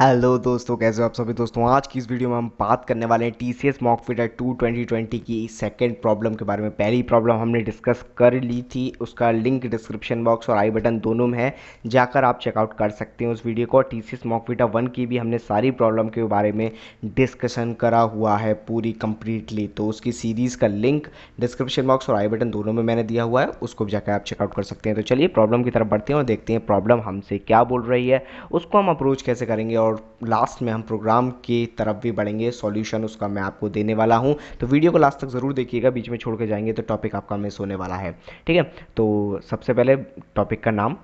Hello दोस्तों कैसे हो आप सभी दोस्तों आज की इस वीडियो में हम बात करने वाले हैं T C S mock two twenty twenty की सेकेंड प्रॉब्लम के बारे में पहली प्रॉब्लम हमने डिस्कस कर ली थी उसका लिंक डिस्क्रिप्शन बॉक्स और आई बटन दोनों में है जाकर आप चेकआउट कर सकते हैं उस वीडियो को और T C S mock one की भी हमने सारी प्रॉब्लम के बारे में डिस्कशन करा हुआ है पूरी कंप्लीटली तो उसकी सीरीज़ का लिंक डिस्क्रिप्शन बॉक्स और आई बटन दोनों में मैंने दिया हुआ है उसको भी जाकर आप चेकआउट कर सकते हैं तो चलिए प्रॉब्लम की तरफ बढ़ते हैं और देखते हैं प्रॉब्लम हमसे क्या बोल रही है उसको हम अप्रोच कैसे करेंगे और लास्ट में हम प्रोग्राम की तरफ भी बढ़ेंगे सॉल्यूशन उसका मैं आपको देने वाला हूँ तो वीडियो को लास्ट तक ज़रूर देखिएगा बीच में छोड़ के जाएंगे तो टॉपिक आपका मिस होने वाला है ठीक है तो सबसे पहले टॉपिक का नाम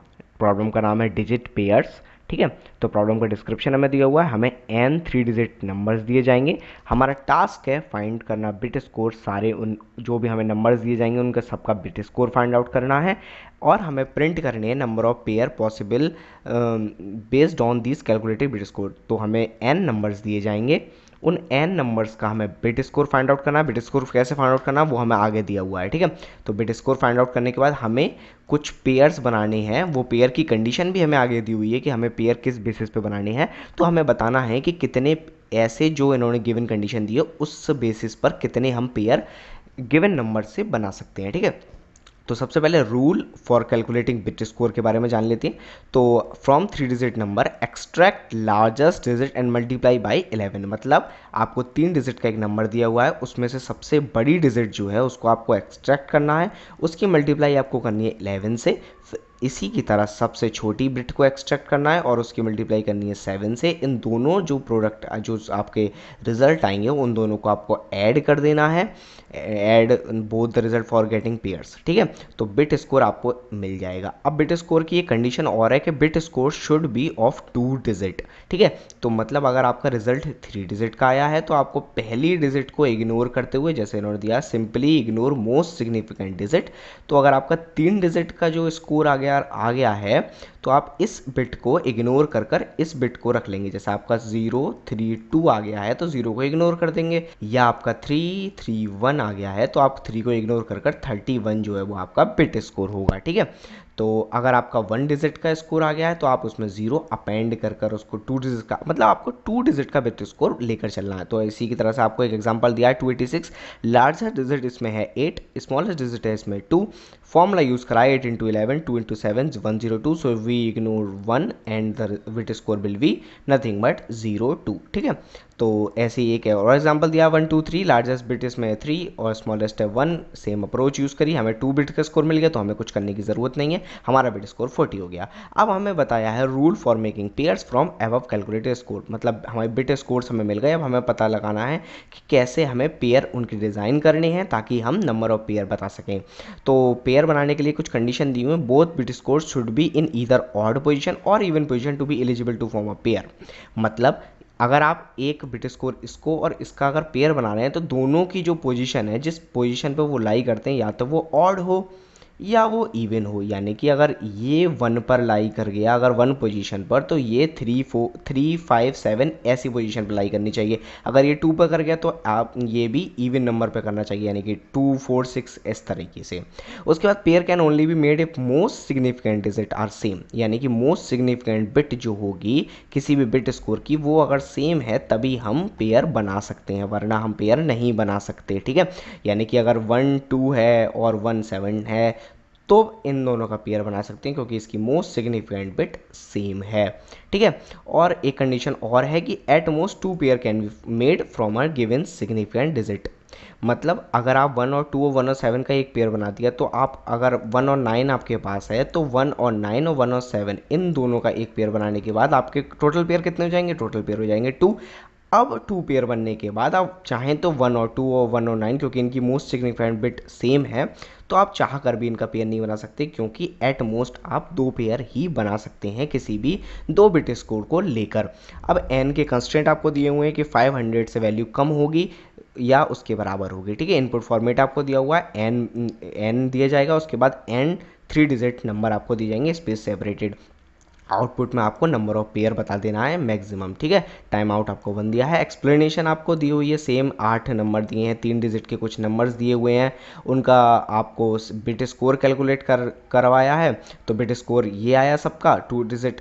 प्रॉब्लम का नाम है डिजिट पेयर्स ठीक है तो प्रॉब्लम का डिस्क्रिप्शन हमें दिया हुआ है हमें एन थ्री डिजिट नंबर्स दिए जाएंगे हमारा टास्क है फाइंड करना बिट स्कोर सारे उन जो भी हमें नंबर्स दिए जाएंगे उनका सबका बिट स्कोर फाइंड आउट करना है और हमें प्रिंट करने है number of pair possible based on this calculated bit score तो हमें एन नंबर्स दिए जाएंगे उन एन नंबर्स का हमें बिट स्कोर फाइंड आउट करना है बिट स्कोर कैसे फाइंड आउट करना है वो हमें आगे दिया हुआ है ठीक है तो बिट स्कोर फाइंड आउट करने के बाद हमें कुछ पेयर्स बनाने हैं वो पेयर की कंडीशन भी हमें आगे दी हुई है कि हमें पेयर किस बेसिस पे बनानी है तो हमें बताना है कि कितने ऐसे जो इन्होंने गिवन कंडीशन दी है उस बेसिस पर कितने हम पेयर गिवन नंबर से बना सकते हैं ठीक है तो सबसे पहले rule for calculating bit score के बारे में जान लेते हैं तो from three digit number extract largest digit and multiply by eleven मतलब आपको तीन डिजिट का एक नंबर दिया हुआ है उसमें से सबसे बड़ी डिजिट जो है उसको आपको एक्सट्रैक्ट करना है उसकी मल्टीप्लाई आपको करनी है इलेवन से इसी की तरह सबसे छोटी बिट को एक्सट्रैक्ट करना है और उसकी मल्टीप्लाई करनी है सेवन से इन दोनों जो प्रोडक्ट जो आपके रिजल्ट आएंगे उन दोनों को आपको ऐड कर देना है add both the result for getting pairs ठीक है तो बिट स्कोर आपको मिल जाएगा अब बिट स्कोर की एक कंडीशन और है कि bit score should be of two digit ठीक है तो मतलब अगर आपका रिजल्ट थ्री डिजिट का आया है तो आपको पहली डिजिट को इग्नोर करते हुए जैसे इन्होंने दिया simply ignore most significant digit तो अगर आपका तीन डिजिट का जो स्कोर आ गया यार आ गया है तो आप इस बिट को इग्नोर कर कर इस बिट को रख लेंगे जैसे आपका ज़ीरो थ्री टू आ गया है तो ज़ीरो को इग्नोर कर देंगे या आपका थ्री थ्री वन आ गया है तो आप थ्री को इग्नोर कर कर थर्टी वन जो है वो आपका बिट स्कोर होगा ठीक है तो अगर आपका वन डिजिट का स्कोर आ गया है तो आप उसमें ज़ीरो अपेंड कर कर उसको टू डिजिट का मतलब आपको टू डिजिट का बिट स्कोर लेकर चलना है तो इसी की तरह से आपको एक एग्जांपल दिया है two eighty six largest digit इसमें है एट स्मॉलेस्ट डिजिट है इसमें टू फॉर्मूला यूज़ कराए eight into eleven two into seven one zero two so we ignore 1 and the weighted score will be nothing but 0 2 ठीक है तो ऐसे ही एक और एग्जाम्पल दिया one two three largest bit इसमें थ्री और स्मॉलेस्ट है वन सेम अप्रोच यूज़ करी हमें टू बिट का स्कोर मिल गया तो हमें कुछ करने की ज़रूरत नहीं है हमारा बिट स्कोर फोर्टी हो गया अब हमें बताया है rule for making pairs from above calculated score मतलब हमारे बिट स्कोर्स हमें मिल गए अब हमें पता लगाना है कि कैसे हमें पेयर उनकी डिज़ाइन करने हैं ताकि हम नंबर ऑफ पेयर बता सकें तो पेयर बनाने के लिए कुछ कंडीशन दी हुई है both bit score should be in either odd position और even position to be eligible to form a pair मतलब अगर आप एक ब्रिटिश कोर इसको और इसका अगर पेयर बना रहे हैं तो दोनों की जो पोजीशन है जिस पोजीशन पे वो लाई करते हैं या तो वो ऑड हो या वो इवन हो यानी कि अगर ये वन पर लाई कर गया अगर वन पोजीशन पर तो ये three four three five seven ऐसी पोजीशन पर लाई करनी चाहिए अगर ये टू पर कर गया तो आप ये भी इवन नंबर पर करना चाहिए यानी कि टू फोर सिक्स इस तरीके से उसके बाद pair can only be made if most significant digit are same यानी कि मोस्ट सिग्निफिकेंट बिट जो होगी किसी भी बिट स्कोर की वो अगर सेम है तभी हम पेयर बना सकते हैं वरना हम पेयर नहीं बना सकते ठीक है यानी कि अगर वन टू है और वन सेवन है तो इन दोनों का पेयर बना सकते हैं क्योंकि इसकी मोस्ट सिग्निफिकेंट बिट सेम है ठीक है और एक कंडीशन और है कि at most two pair can be made from give given significant digit मतलब अगर आप वन और टू और वन और सेवन का एक पेयर बना दिया तो आप अगर वन और नाइन आपके पास है तो वन और नाइन और वन और सेवन इन दोनों का एक पेयर बनाने के बाद आपके टोटल पेयर कितने हो जाएंगे टोटल पेयर हो जाएंगे टू अब टू पेयर बनने के बाद आप चाहें तो वन और टू और वन और नाइन क्योंकि इनकी मोस्ट सिग्निफिकेंट बिट सेम है तो आप चाह कर भी इनका पेयर नहीं बना सकते क्योंकि एट मोस्ट आप दो पेयर ही बना सकते हैं किसी भी दो बिट स्कोर को लेकर अब एन के कंस्टेंट आपको दिए हुए हैं कि 500 से वैल्यू कम होगी या उसके बराबर होगी ठीक है इनपुट फॉर्मेट आपको दिया हुआ है एन एन दिया जाएगा उसके बाद एन थ्री डिजिट नंबर आपको दिए जाएंगे स्पेस सेपरेटेड आउटपुट में आपको नंबर ऑफ पेयर बता देना है मैक्सिमम ठीक है टाइम आउट आपको बन दिया है एक्सप्लेनेशन आपको दी हुई है सेम आठ नंबर दिए हैं तीन डिजिट के कुछ नंबर्स दिए हुए हैं उनका आपको बिट स्कोर कैलकुलेट कर करवाया है तो बिट स्कोर ये आया सबका टू डिजिट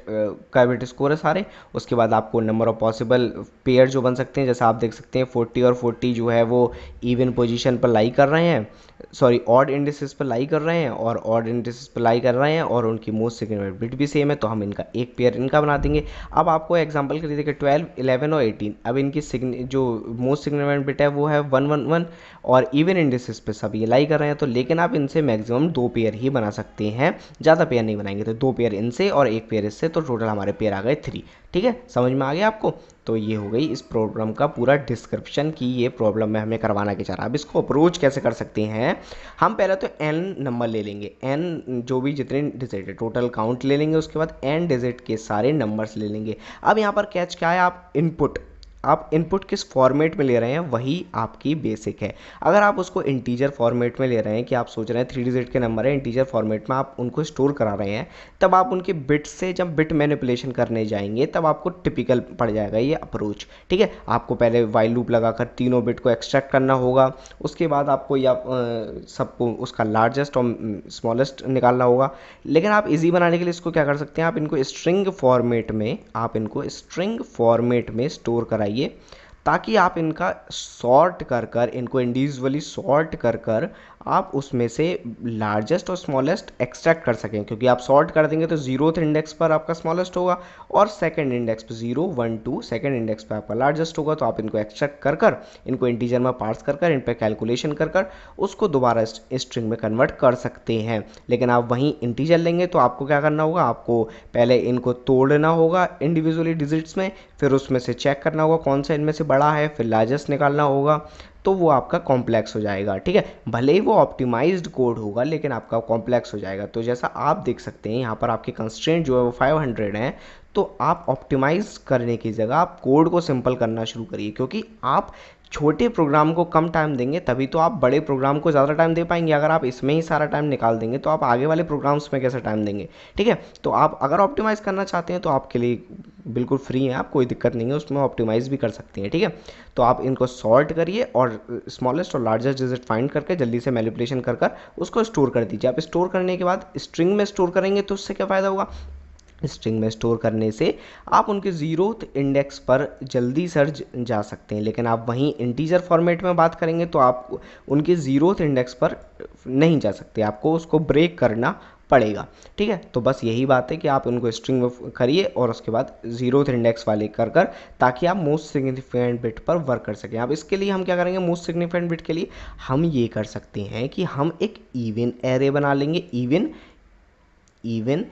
का बिट स्कोर है सारे उसके बाद आपको नंबर ऑफ पॉसिबल पेयर जो बन सकते हैं जैसे आप देख सकते हैं फोर्टी और फोर्टी जो है वो इवन पोजिशन पर लाई कर रहे हैं सॉरी ऑड इंडिस पर लाई कर रहे हैं और ऑड इंडिस पर लाई कर रहे हैं और उनकी मोस्ट सिग्नेट बिट भी सेम है तो हम इनका का एक पेयर इनका बना देंगे अब आपको एग्जाम्पल के लिए देखिए ट्वेल्व इलेवन और एटीन अब इनकी जो मोस्ट सिग्निफिकेंट बिट है वो है वन वन वन और इवन इंडिसेस पे सब ये लाई कर रहे हैं तो लेकिन आप इनसे मैक्सिमम दो पेयर ही बना सकते हैं ज़्यादा पेयर नहीं बनाएंगे तो दो पेयर इनसे और एक पेयर इससे तो टोटल हमारे पेयर आ गए थ्री ठीक है समझ में आ गया आपको तो ये हो गई इस प्रॉब्लम का पूरा डिस्क्रिप्शन की ये प्रॉब्लम में हमें करवाना क्या चाह रहा है अब इसको अप्रोच कैसे कर सकते हैं हम पहले तो एन नंबर ले लेंगे एन जो भी जितने डिजिट है टोटल काउंट ले लेंगे उसके बाद एन डिजिट के सारे नंबर्स ले लेंगे अब यहाँ पर कैच क्या है आप इनपुट आप इनपुट किस फॉर्मेट में ले रहे हैं वही आपकी बेसिक है अगर आप उसको इंटीजर फॉर्मेट में ले रहे हैं कि आप सोच रहे हैं थ्री डिजिट के नंबर है इंटीजर फॉर्मेट में आप उनको स्टोर करा रहे हैं तब आप उनके बिट से जब बिट मैनिपुलेशन करने जाएंगे तब आपको टिपिकल पड़ जाएगा ये अप्रोच ठीक है आपको पहले वाइल लूप लगाकर तीनों बिट को एक्सट्रैक्ट करना होगा उसके बाद आपको या सबको उसका लार्जेस्ट और स्मॉलेस्ट निकालना होगा लेकिन आप इजी बनाने के लिए इसको क्या कर सकते हैं आप इनको स्ट्रिंग फॉर्मेट में आप इनको स्ट्रिंग फॉर्मेट में स्टोर कराइए चाहिए ताकि आप इनका सॉर्ट कर कर इनको इंडिविजुअली सॉर्ट कर कर आप उसमें से लार्जेस्ट और स्मॉलेस्ट एक्सट्रैक्ट कर सकें क्योंकि आप सॉर्ट कर देंगे तो जीरोथ इंडेक्स पर आपका स्मॉलेस्ट होगा और सेकंड इंडेक्स पर zero one two second index पर आपका लार्जेस्ट होगा तो आप इनको एक्सट्रैक्ट कर कर इनको इंटीजर में पार्स कर कर इन पर कैलकुलेशन कर कर उसको दोबारा स्ट्रिंग में कन्वर्ट कर सकते हैं लेकिन आप वहीं इंटीजर लेंगे तो आपको क्या करना होगा आपको पहले इनको तोड़ना होगा इंडिविजुअली डिजिट्स में फिर उसमें से चेक करना होगा कौन सा इनमें से बड़ा है फिर लार्जेस्ट निकालना होगा तो वो आपका कॉम्प्लेक्स हो जाएगा ठीक है भले ही वो ऑप्टिमाइज्ड कोड होगा लेकिन आपका कॉम्प्लेक्स हो जाएगा तो जैसा आप देख सकते हैं यहाँ पर आपके कंस्ट्रेंट जो है वो 500 हैं तो आप ऑप्टिमाइज़ करने की जगह आप कोड को सिंपल करना शुरू करिए क्योंकि आप छोटे प्रोग्राम को कम टाइम देंगे तभी तो आप बड़े प्रोग्राम को ज़्यादा टाइम दे पाएंगे अगर आप इसमें ही सारा टाइम निकाल देंगे तो आप आगे वाले प्रोग्राम्स में कैसे टाइम देंगे ठीक है तो आप अगर ऑप्टिमाइज़ करना चाहते हैं तो आपके लिए बिल्कुल फ्री हैं आप कोई दिक्कत नहीं है उसमें ऑप्टिमाइज़ भी कर सकते हैं ठीक है थीके? तो आप इनको सॉर्ट करिए और स्मॉलेस्ट और लार्जेस्ट डिजिट फाइंड करके जल्दी से मैलिपुलेशन कर कर उसको स्टोर कर दीजिए आप स्टोर करने के बाद स्ट्रिंग में स्टोर करेंगे तो उससे क्या फ़ायदा होगा स्ट्रिंग में स्टोर करने से आप उनके ज़ीरो इंडेक्स पर जल्दी सर्च जा सकते हैं लेकिन आप वहीं इंटीजर फॉर्मेट में बात करेंगे तो आप उनके ज़ीरो इंडेक्स पर नहीं जा सकते आपको उसको ब्रेक करना पड़ेगा ठीक है तो बस यही बात है कि आप उनको स्ट्रिंग में करिए और उसके बाद जीरो इंडेक्स वाले कर कर ताकि आप मोस्ट सिग्निफिकेंट बिट पर वर्क कर सकें आप इसके लिए हम क्या करेंगे मोस्ट सिग्निफिकेंट बिट के लिए हम ये कर सकते हैं कि हम एक इवन एरे बना लेंगे इवेन इवन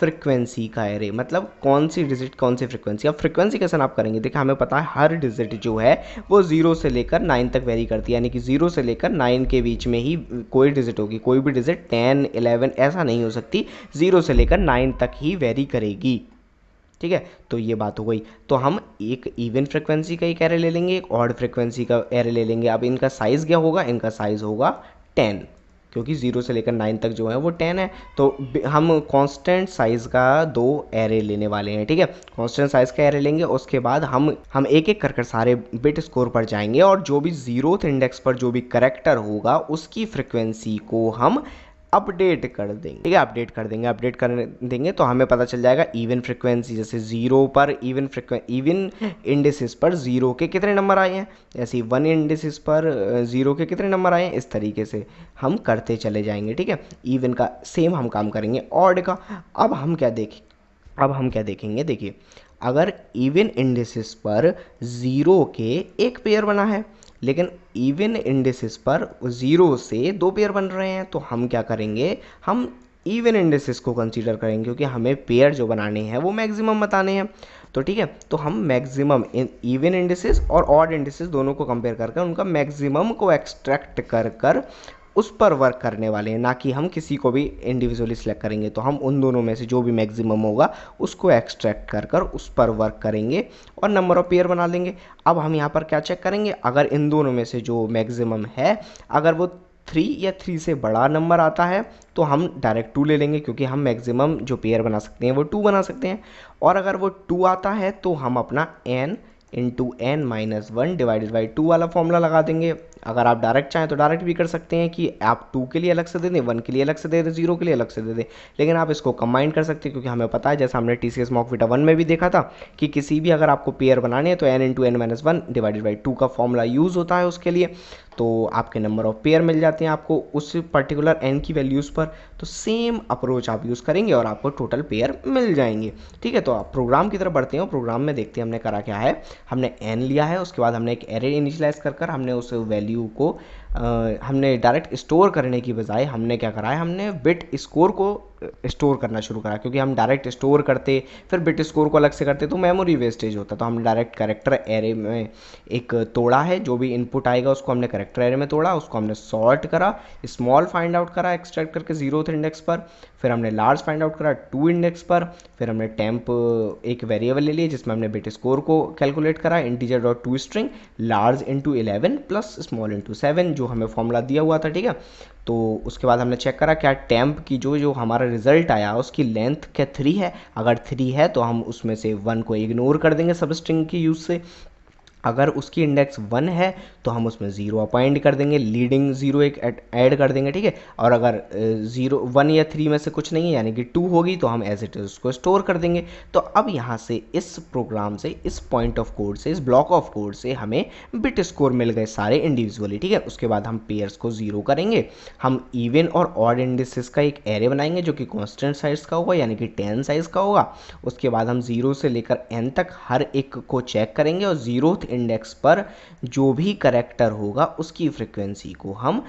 फ्रिक्वेंसी का एरे मतलब कौन सी डिजिट कौन सी फ्रिक्वेंसी अब फ्रिक्वेंसी कैसे आप करेंगे देखिए हमें पता है हर डिजिट जो है वो जीरो से लेकर नाइन तक वेरी करती है यानी कि जीरो से लेकर नाइन के बीच में ही कोई डिजिट होगी कोई भी डिजिट टेन इलेवन ऐसा नहीं हो सकती जीरो से लेकर नाइन तक ही वेरी करेगी ठीक है तो ये बात हो गई तो हम एक इवन फ्रिक्वेंसी का एक एरे ले लेंगे एक ऑड फ्रिक्वेंसी का एरे ले लेंगे अब इनका साइज़ क्या होगा इनका साइज़ होगा टेन क्योंकि ज़ीरो से लेकर नाइन तक जो है वो टेन है तो हम कांस्टेंट साइज़ का दो एरे लेने वाले हैं ठीक है कांस्टेंट साइज़ का एरे लेंगे उसके बाद हम हम एक एक कर कर सारे बिट स्कोर पर जाएंगे और जो भी जीरो इंडेक्स पर जो भी करेक्टर होगा उसकी फ्रिक्वेंसी को हम अपडेट कर देंगे ठीक है अपडेट कर देंगे अपडेट कर देंगे तो हमें पता चल जाएगा इवन फ्रिक्वेंसी जैसे जीरो पर इवन फ्रिक्वें इवन इंडिसेस पर जीरो के कितने नंबर आए हैं जैसे वन इंडिसेस पर जीरो के कितने नंबर आए हैं इस तरीके से हम करते चले जाएंगे ठीक है इवन का सेम हम काम करेंगे ऑड का अब हम क्या देखें अब हम क्या देखेंगे देखिए अगर इवन इंडिसेस पर ज़ीरो के एक पेयर बना है लेकिन इवन इंडेसिस पर ज़ीरो से दो पेयर बन रहे हैं तो हम क्या करेंगे हम इवन इंडेसिस को कंसीडर करेंगे क्योंकि हमें पेयर जो बनाने हैं वो मैक्सिमम बताने हैं तो ठीक है तो हम मैक्सिमम इवन इंडेसिस और ऑड इंडेसिस दोनों को कंपेयर करके उनका मैक्सिमम को एक्सट्रैक्ट कर कर उस पर वर्क करने वाले हैं ना कि हम किसी को भी इंडिविजुअली सिलेक्ट करेंगे तो हम उन दोनों में से जो भी मैक्सिमम होगा उसको एक्सट्रैक्ट कर कर उस पर वर्क करेंगे और नंबर ऑफ पेयर बना लेंगे अब हम यहाँ पर क्या चेक करेंगे अगर इन दोनों में से जो मैक्सिमम है अगर वो थ्री या थ्री से बड़ा नंबर आता है तो हम डायरेक्ट टू ले लेंगे क्योंकि हम मैक्सिमम जो पेयर बना सकते हैं वो टू बना सकते हैं और अगर वो टू आता है तो हम अपना n into n minus one divided by two वाला फॉर्मूला लगा देंगे अगर आप डायरेक्ट चाहें तो डायरेक्ट भी कर सकते हैं कि आप टू के लिए अलग से दे दें वन के लिए अलग से दे दें जीरो के लिए अलग से दे दें लेकिन आप इसको कंबाइन कर सकते हैं क्योंकि हमें पता है जैसा हमने T C S MockVita one में भी देखा था कि किसी भी अगर आपको पेयर बनाने हैं तो n into n minus one divided by two का फॉर्मूला यूज़ होता है उसके लिए तो आपके नंबर ऑफ पेयर मिल जाते हैं आपको उस पर्टिकुलर एन की वैल्यूज़ पर तो सेम अप्रोच आप यूज़ करेंगे और आपको टोटल पेयर मिल जाएंगे ठीक है तो आप प्रोग्राम की तरफ बढ़ते हैं प्रोग्राम में देखते हैं हमने करा क्या है हमने एन लिया है उसके बाद हमने एक एरे इनिशलाइज कर कर हमने उस वैल्यू को हमने डायरेक्ट स्टोर करने की बजाय हमने क्या करा है हमने बिट स्कोर को स्टोर करना शुरू करा क्योंकि हम डायरेक्ट स्टोर करते फिर बिट स्कोर को अलग से करते तो मेमोरी वेस्टेज होता तो हमने डायरेक्ट करेक्टर एरे में एक तोड़ा है जो भी इनपुट आएगा उसको हमने करेक्टर एरे में तोड़ा उसको हमने सॉर्ट करा स्मॉल फाइंड आउट करा एक्सट्रैक्ट करके जीरोथ इंडेक्स पर फिर हमने लार्ज फाइंड आउट करा टू इंडेक्स पर फिर हमने टेम्प एक वेरिएबल ले लिया जिसमें हमने बिट स्कोर को कैलकुलेट करा integer dot to string large into eleven plus small into seven जो हमें फॉर्मूला दिया हुआ था ठीक है तो उसके बाद हमने चेक करा क्या टैम्प की जो जो हमारा रिजल्ट आया उसकी लेंथ क्या थ्री है अगर थ्री है तो हम उसमें से वन को इग्नोर कर देंगे सब स्ट्रिंग यूज़ से अगर उसकी इंडेक्स वन है तो हम उसमें ज़ीरो अपॉइंट कर देंगे लीडिंग ज़ीरो एक ऐड कर देंगे ठीक है और अगर ज़ीरो वन या थ्री में से कुछ नहीं है यानी कि टू होगी तो हम एज इट इज़ उसको स्टोर कर देंगे तो अब यहाँ से इस प्रोग्राम से इस पॉइंट ऑफ कोड से इस ब्लॉक ऑफ कोड से हमें बिट स्कोर मिल गए सारे इंडिविजुअली ठीक है उसके बाद हम पेयर्स को ज़ीरो करेंगे हम इवन और ऑड इंडिसेस का एक एरे बनाएंगे जो कि कॉन्स्टेंट साइज़ का होगा यानी कि टेन साइज़ का होगा उसके बाद हम ज़ीरो से लेकर एन तक हर एक को चेक करेंगे और ज़ीरो इंडेक्स पर जो भी करेक्टर होगा उसकी फ्रिक्वेंसी को हम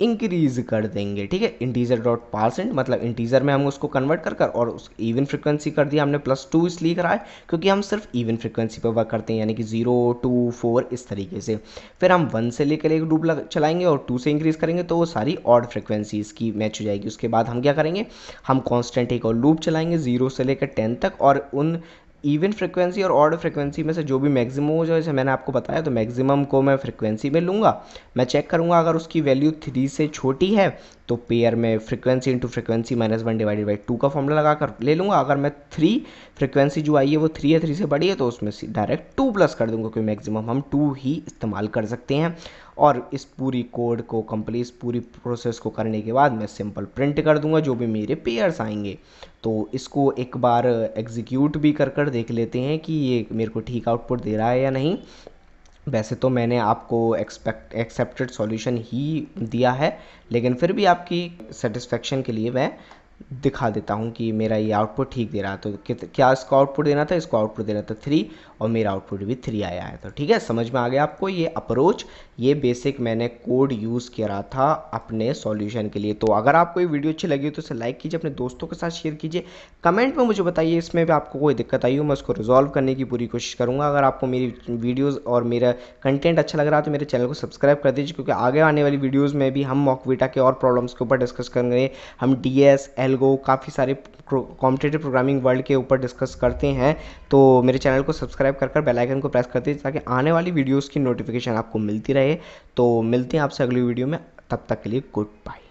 इंक्रीज कर देंगे ठीक है इंटीजर डॉट पार्सेंट मतलब इंटीजर में हम उसको कन्वर्ट कर कर और उस इवन फ्रिक्वेंसी कर दिया हमने प्लस टू इसलिए करा है क्योंकि हम सिर्फ इवन फ्रिक्वेंसी पर वर्क करते हैं यानी कि जीरो टू फोर इस तरीके से फिर हम वन से लेकर एक डूब चलाएंगे और टू से इंक्रीज करेंगे तो वो सारी ऑड फ्रिक्वेंसीज की मैच हो जाएगी उसके बाद हम क्या करेंगे हम कॉन्स्टेंट एक और लूप चलाएंगे जीरो से लेकर टेन तक और उन इवन फ्रिक्वेंसी और ऑड फ्रिक्वेंसी में से जो भी मैक्सिमम हो जैसे मैंने आपको बताया तो मैक्सिमम को मैं फ्रिक्वेंसी में लूँगा मैं चेक करूँगा अगर उसकी वैल्यू थ्री से छोटी है तो पेयर में frequency into frequency minus one divided by two का फॉर्मूला लगा कर ले लूँगा अगर मैं थ्री फ्रिक्वेंसी जो आई है वो थ्री या थ्री से बड़ी है तो उसमें डायरेक्ट टू प्लस कर दूँगा क्योंकि मैक्सिमम हम टू ही इस्तेमाल कर सकते हैं और इस पूरी कोड को कंप्लीट पूरी प्रोसेस को करने के बाद मैं सिंपल प्रिंट कर दूंगा जो भी मेरे पेयर्स आएंगे तो इसको एक बार एग्जीक्यूट भी कर कर देख लेते हैं कि ये मेरे को ठीक आउटपुट दे रहा है या नहीं वैसे तो मैंने आपको एक्सपेक्ट एक्सेप्टेड सॉल्यूशन ही दिया है लेकिन फिर भी आपकी सेटिस्फेक्शन के लिए मैं दिखा देता हूँ कि मेरा ये आउटपुट ठीक दे रहा है तो क्या इसको आउटपुट देना था इसको आउटपुट देना था थ्री और मेरा आउटपुट भी थ्री आया है तो ठीक है समझ में आ गया आपको ये अप्रोच ये बेसिक मैंने कोड यूज़ करा था अपने सॉल्यूशन के लिए तो अगर आपको ये वीडियो अच्छी लगी तो इसे लाइक कीजिए अपने दोस्तों के साथ शेयर कीजिए कमेंट में मुझे बताइए इसमें भी आपको कोई दिक्कत आई हो मैं उसको रिजॉल्व करने की पूरी कोशिश करूँगा अगर आपको मेरी वीडियोज़ और मेरा कंटेंट अच्छा लग रहा है तो मेरे चैनल को सब्सक्राइब कर दीजिए क्योंकि आगे आने वाली वीडियोज़ में भी हम मॉकविटा के और प्रॉब्लम्स के ऊपर डिस्कस करेंगे हम डी एस काफ़ी सारे कॉम्पिटेटिव प्रोग्रामिंग वर्ल्ड के ऊपर डिस्कस करते हैं तो मेरे चैनल को सब्सक्राइब सब्सक्राइब कर कर बेलाइकन को प्रेस कर दीजिए ताकि आने वाली वीडियोज़ की नोटिफिकेशन आपको मिलती रहे तो मिलते हैं आपसे अगली वीडियो में तब तक के लिए गुड बाय